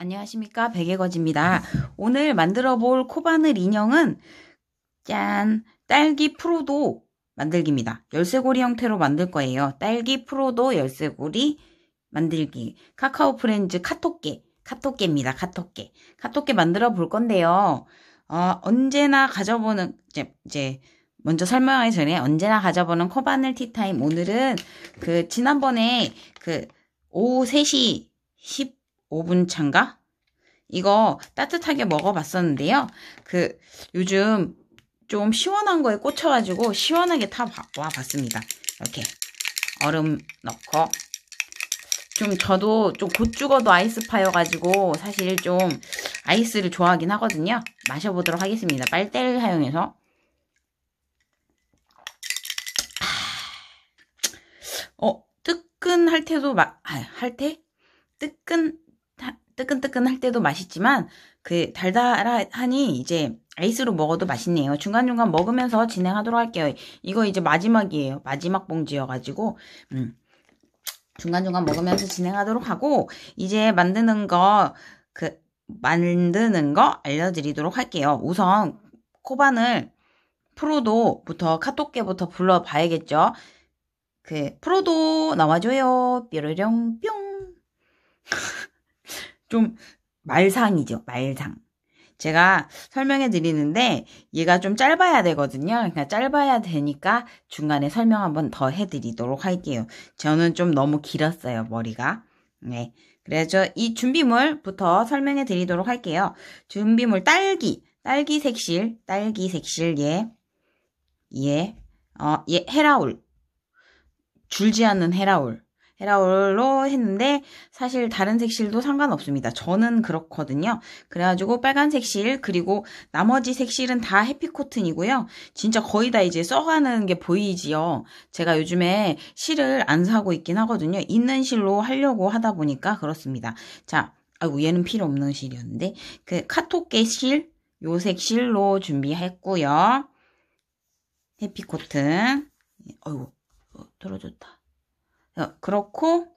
안녕하십니까 백예거지입니다. 오늘 만들어 볼 코바늘 인형은 짠 딸기 프로도 만들기입니다. 열쇠고리 형태로 만들 거예요. 딸기 프로도 열쇠고리 만들기 카카오 프렌즈 카톡개 카톡개입니다. 카톡개 카톡개 만들어 볼 건데요. 어, 언제나 가져보는 이제, 이제 먼저 설명하기 전에 언제나 가져보는 코바늘 티타임 오늘은 그 지난번에 그 오후 3시 10분 5분 차인가? 이거 따뜻하게 먹어봤었는데요. 그 요즘 좀 시원한 거에 꽂혀가지고 시원하게 타와 봤습니다. 이렇게 얼음 넣고 좀 저도 좀 곧 죽어도 아이스파여가지고 사실 좀 아이스를 좋아하긴 하거든요. 마셔보도록 하겠습니다. 빨대를 사용해서 어 뜨끈할 때도 마, 아, 할 때? 뜨끈 뜨끈뜨끈할 때도 맛있지만 그 달달하니 이제 아이스로 먹어도 맛있네요. 중간중간 먹으면서 진행하도록 할게요. 이거 이제 마지막이에요. 마지막 봉지여가지고 음. 중간중간 먹으면서 진행하도록 하고 이제 만드는 거 그 만드는 거 알려드리도록 할게요. 우선 코바늘 프로도부터 카톡계부터 불러봐야겠죠. 그 프로도 나와줘요. 뾰로령 뿅. 좀 말상이죠. 말상. 제가 설명해 드리는데 얘가 좀 짧아야 되거든요. 그러니까 짧아야 되니까 중간에 설명 한번 더 해드리도록 할게요. 저는 좀 너무 길었어요. 머리가. 네. 그래서 이 준비물부터 설명해 드리도록 할게요. 준비물 딸기. 딸기 색실. 딸기 색실. 예. 예. 어, 예. 헤라울. 줄지 않는 헤라울. 헤라올로 했는데 사실 다른 색실도 상관없습니다. 저는 그렇거든요. 그래가지고 빨간 색실 그리고 나머지 색실은 다 해피코튼이고요. 진짜 거의 다 이제 써가는 게 보이지요. 제가 요즘에 실을 안 사고 있긴 하거든요. 있는 실로 하려고 하다 보니까 그렇습니다. 자, 아이고 얘는 필요 없는 실이었는데 그 카톡계 실, 요 색 실로 준비했고요. 해피코튼. 어이구 어, 떨어졌다. 어, 그렇고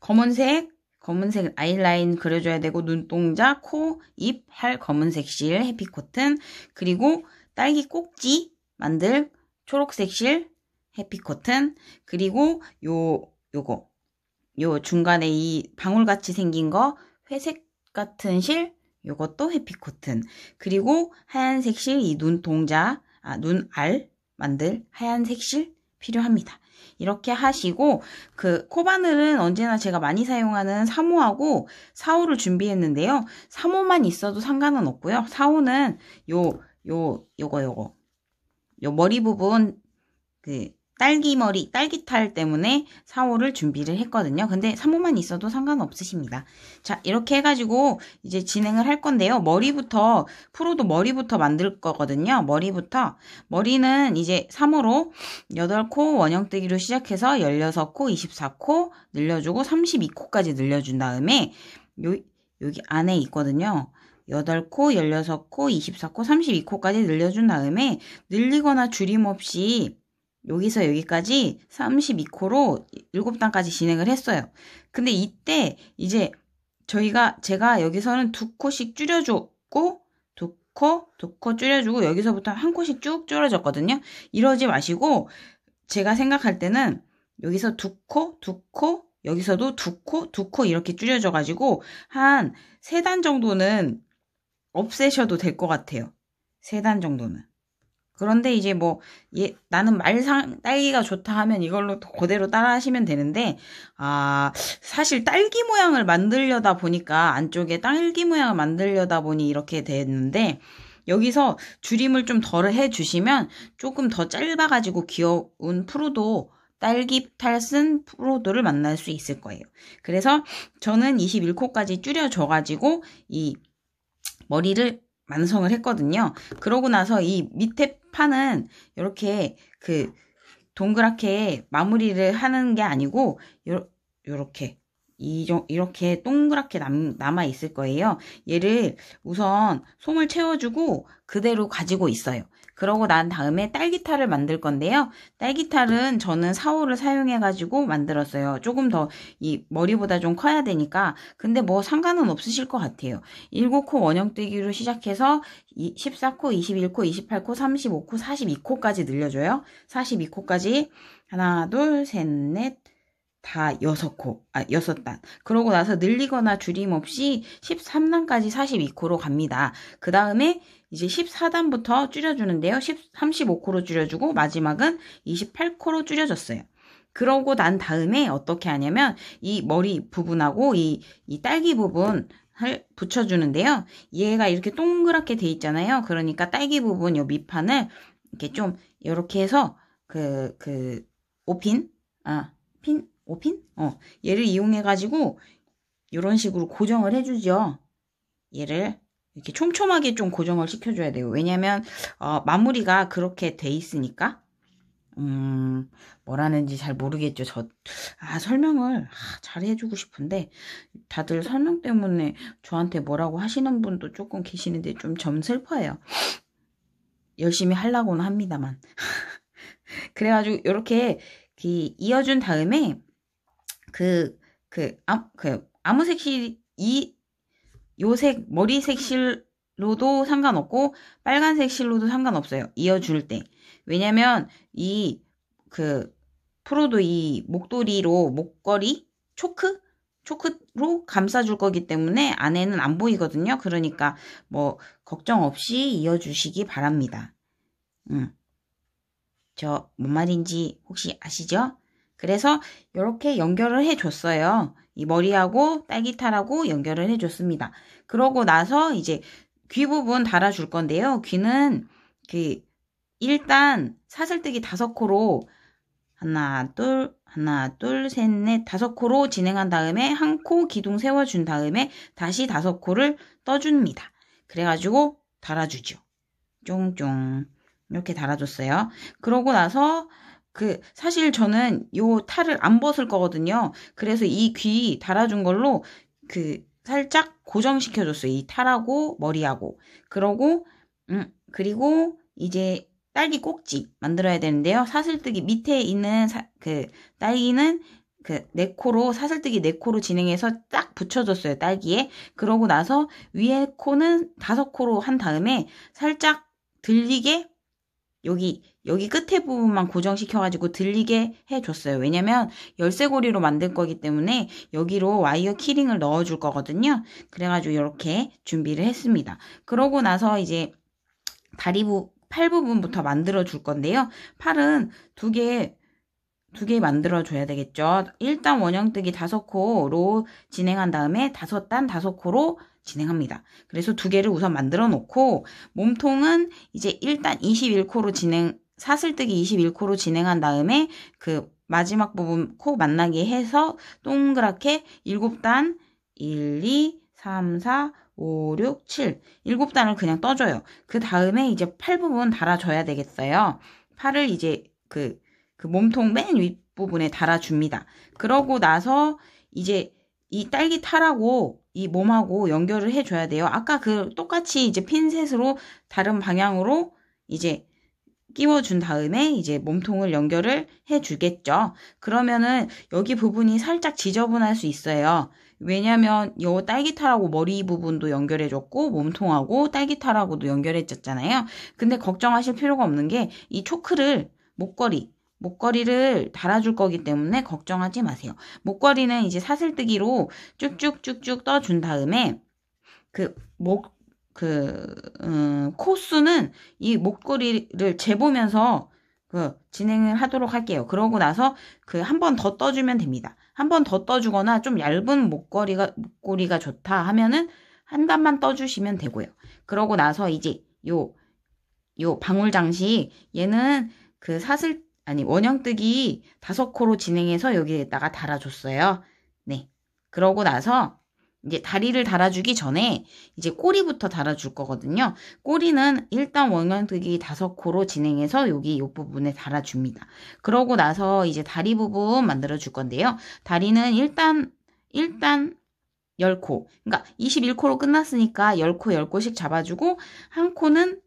검은색 검은색 아이라인 그려줘야 되고 눈동자, 코, 입, 할 검은색 실 해피코튼 그리고 딸기 꼭지 만들 초록색 실 해피코튼 그리고 요 요거 요 중간에 이 방울같이 생긴 거 회색 같은 실 요것도 해피코튼 그리고 하얀색 실 이 눈동자 아 눈알 만들 하얀색 실 필요합니다. 이렇게 하시고 그 코바늘은 언제나 제가 많이 사용하는 3호하고 4호를 준비했는데요. 3호만 있어도 상관은 없고요. 4호는 요, 요, 요거 요거 요 머리 부분 그 딸기머리, 딸기탈 때문에 4호를 준비를 했거든요. 근데 3호만 있어도 상관없으십니다. 자, 이렇게 해가지고 이제 진행을 할 건데요. 머리부터, 프로도 머리부터 만들 거거든요. 머리부터. 머리는 이제 3호로 8코 원형뜨기로 시작해서 16코, 24코 늘려주고 32코까지 늘려준 다음에 요, 여기 안에 있거든요. 8코, 16코, 24코, 32코까지 늘려준 다음에 늘리거나 줄임 없이 여기서 여기까지 32코로 7단까지 진행을 했어요. 근데 이때 이제 저희가 제가 여기서는 두 코씩 줄여줬고 두 코, 두 코 줄여주고 여기서부터 한 코씩 쭉줄어졌거든요 이러지 마시고 제가 생각할 때는 여기서 두 코, 두 코, 여기서도 두 코, 두 코 이렇게 줄여져 가지고 한 세 단 정도는 없애셔도 될 것 같아요. 세 단 정도는. 그런데 이제 뭐 예, 나는 말상 딸기가 좋다 하면 이걸로 그대로 따라 하시면 되는데 아 사실 딸기 모양을 만들려다 보니까 안쪽에 딸기 모양을 만들려다 보니 이렇게 됐는데 여기서 줄임을 좀 덜 해주시면 조금 더 짧아가지고 귀여운 프로도 딸기 탈 쓴 프로도를 만날 수 있을 거예요. 그래서 저는 21코까지 줄여줘가지고 이 머리를 완성을 했거든요. 그러고 나서 이 밑에 판은 이렇게 그 동그랗게 마무리를 하는 게 아니고 요, 렇게 이렇게 동그랗게 남, 남아 있을 거예요. 얘를 우선 솜을 채워주고 그대로 가지고 있어요. 그러고 난 다음에 딸기탈을 만들 건데요. 딸기탈은 저는 사오를 사용해가지고 만들었어요. 조금 더 이 머리보다 좀 커야 되니까 근데 뭐 상관은 없으실 것 같아요. 7코 원형뜨기로 시작해서 14코, 21코, 28코, 35코, 42코까지 늘려줘요. 42코까지 하나, 둘, 셋, 넷, 다6섯 코, 아, 6 단. 그러고 나서 늘리거나 줄임없이 13단까지 42코로 갑니다. 그 다음에 이제 14단부터 줄여주는데요. 10, 35코로 줄여주고 마지막은 28코로 줄여줬어요. 그러고 난 다음에 어떻게 하냐면 이 머리 부분하고 이, 이 딸기 부분 붙여주는데요. 얘가 이렇게 동그랗게 돼 있잖아요. 그러니까 딸기 부분 요 밑판을 이렇게 좀 이렇게 해서 그 그 오핀 아핀 5핀? 어, 얘를 이용해가지고 이런 식으로 고정을 해주죠. 얘를 이렇게 촘촘하게 좀 고정을 시켜줘야 돼요. 왜냐면 어, 마무리가 그렇게 돼 있으니까 음, 뭐라는지 잘 모르겠죠. 저, 아, 설명을 아, 잘 해주고 싶은데, 다들 설명 때문에 저한테 뭐라고 하시는 분도 조금 계시는데 좀점 슬퍼요. 해 열심히 하려고는 합니다만. 그래가지고, 이렇게 그 이어준 다음에, 그, 그, 아, 그, 아무 색실 이, 요색, 머리색 실로도 상관없고, 빨간색 실로도 상관없어요. 이어줄 때. 왜냐면, 이, 그, 프로도 이 목도리로, 목걸이? 초크? 초크로 감싸줄 거기 때문에 안에는 안 보이거든요. 그러니까, 뭐, 걱정 없이 이어주시기 바랍니다. 음. 저, 뭔 말인지 혹시 아시죠? 그래서 이렇게 연결을 해줬어요. 이 머리하고 딸기탈하고 연결을 해줬습니다. 그러고 나서 이제 귀 부분 달아줄 건데요. 귀는 그 일단 사슬뜨기 다섯 코로 하나 둘 하나 둘셋넷 다섯 코로 진행한 다음에 한 코 기둥 세워준 다음에 다시 다섯 코를 떠줍니다. 그래가지고 달아주죠. 쫑쫑 이렇게 달아줬어요. 그러고 나서 그 사실 저는 요 탈을 안 벗을 거거든요. 그래서 이 귀 달아준 걸로 그 살짝 고정시켜줬어요. 이 탈하고 머리하고. 그러고 음 그리고 이제 딸기 꼭지 만들어야 되는데요. 사슬뜨기 밑에 있는 사, 그 딸기는 그 네코로 사슬뜨기 네코로 진행해서 딱 붙여줬어요 딸기에. 그러고 나서 위에 코는 다섯 코로 한 다음에 살짝 들리게 여기 여기 끝에 부분만 고정시켜가지고 들리게 해줬어요. 왜냐면 열쇠고리로 만들 거기 때문에 여기로 와이어 키링을 넣어줄 거거든요. 그래가지고 이렇게 준비를 했습니다. 그러고 나서 이제 다리 부, 팔 부분부터 만들어 줄 건데요. 팔은 두개 두개 만들어줘야 되겠죠. 1단 원형뜨기 다섯 코로 진행한 다음에 다섯 단 다섯 코로 진행합니다. 그래서 두 개를 우선 만들어 놓고 몸통은 이제 일단 21코로 진행 사슬뜨기 21코로 진행한 다음에 그 마지막 부분 코 만나게 해서 동그랗게 7단 1, 2, 3, 4, 5, 6, 7 7단을 그냥 떠줘요. 그 다음에 이제 팔 부분 달아줘야 되겠어요. 팔을 이제 그그 몸통 맨 윗부분에 달아줍니다. 그러고 나서 이제 이 딸기 탈하고 이 몸하고 연결을 해줘야 돼요. 아까 그 똑같이 이제 핀셋으로 다른 방향으로 이제 끼워준 다음에 이제 몸통을 연결을 해주겠죠. 그러면은 여기 부분이 살짝 지저분할 수 있어요. 왜냐면 요 딸기탈하고 머리 부분도 연결해줬고 몸통하고 딸기탈하고도 연결해줬잖아요. 근데 걱정하실 필요가 없는 게 이 초크를 목걸이 목걸이를 달아줄 거기 때문에 걱정하지 마세요. 목걸이는 이제 사슬뜨기로 쭉쭉쭉쭉 떠준 다음에 그 목, 그, 음, 코수는 이 목걸이를 재보면서 그 진행을 하도록 할게요. 그러고 나서 그 한 번 더 떠주면 됩니다. 한 번 더 떠주거나 좀 얇은 목걸이가, 목걸이가 좋다 하면은 한 단만 떠주시면 되고요. 그러고 나서 이제 요, 요 방울 장식 얘는 그 사슬 아니 원형뜨기 다섯 코로 진행해서 여기에다가 달아줬어요. 네. 그러고 나서 이제 다리를 달아주기 전에 이제 꼬리부터 달아줄 거거든요. 꼬리는 일단 원형뜨기 다섯 코로 진행해서 여기 이 부분에 달아줍니다. 그러고 나서 이제 다리 부분 만들어 줄 건데요. 다리는 일단 일단 10코. 그러니까 21코로 끝났으니까 10코 10코씩 잡아주고 한 코는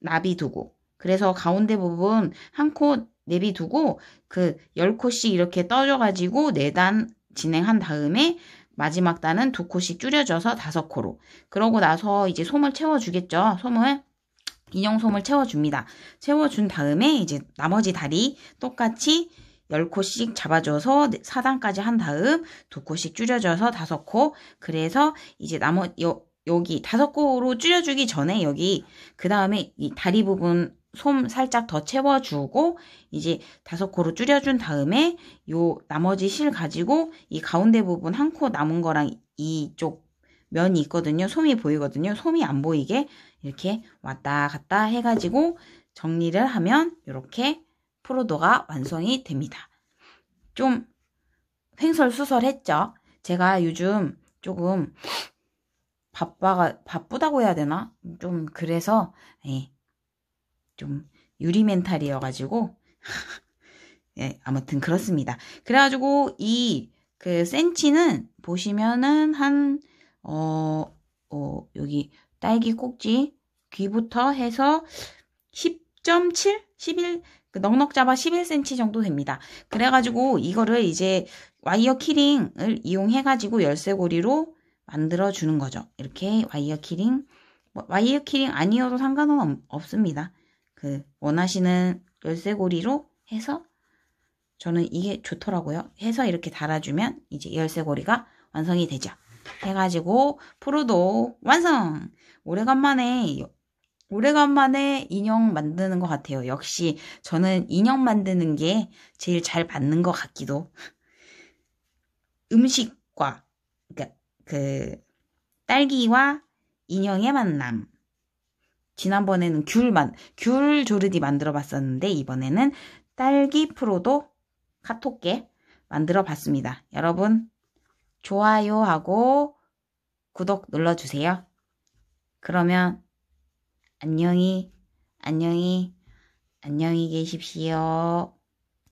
나비 두고 그래서 가운데 부분 한코 내비두고 그 10코씩 이렇게 떠져가지고 4단 진행한 다음에 마지막 단은 2코씩 줄여져서 5코로 그러고 나서 이제 솜을 채워주겠죠. 솜을 인형솜을 채워줍니다. 채워준 다음에 이제 나머지 다리 똑같이 10코씩 잡아줘서 4단까지 한 다음 2코씩 줄여줘서 5코 그래서 이제 나머지 여기 5코로 줄여주기 전에 여기 그 다음에 이 다리 부분 솜 살짝 더 채워주고 이제 다섯 코로 줄여준 다음에 요 나머지 실 가지고 이 가운데 부분 한 코 남은 거랑 이쪽 면이 있거든요. 솜이 보이거든요. 솜이 안 보이게 이렇게 왔다 갔다 해가지고 정리를 하면 이렇게 프로도가 완성이 됩니다. 좀 횡설수설했죠. 제가 요즘 조금 바빠 바쁘다고 해야 되나? 좀 그래서 예, 좀 유리 멘탈이어가지고 예, 아무튼 그렇습니다. 그래가지고 이 그 센치는 보시면은 한 어, 어, 여기 딸기 꼭지 귀부터 해서 10.7? 11? 그 넉넉 잡아 11cm 정도 됩니다. 그래가지고 이거를 이제 와이어 키링을 이용해가지고 열쇠고리로 만들어주는 거죠. 이렇게 와이어 키링, 뭐 와이어 키링 아니어도 상관은 없습니다. 그 원하시는 열쇠고리로 해서 저는 이게 좋더라고요. 해서 이렇게 달아주면 이제 열쇠고리가 완성이 되죠. 해가지고 프로도 완성! 오래간만에 오래간만에 인형 만드는 것 같아요. 역시 저는 인형 만드는 게 제일 잘 맞는 것 같기도. 음식과 그러니까 그 딸기와 인형의 만남. 지난번에는 귤만, 귤 조르디 만들어 봤었는데 이번에는 딸기 프로도 카톡게 만들어 봤습니다. 여러분, 좋아요하고 구독 눌러주세요. 그러면 안녕히, 안녕히, 안녕히 계십시오.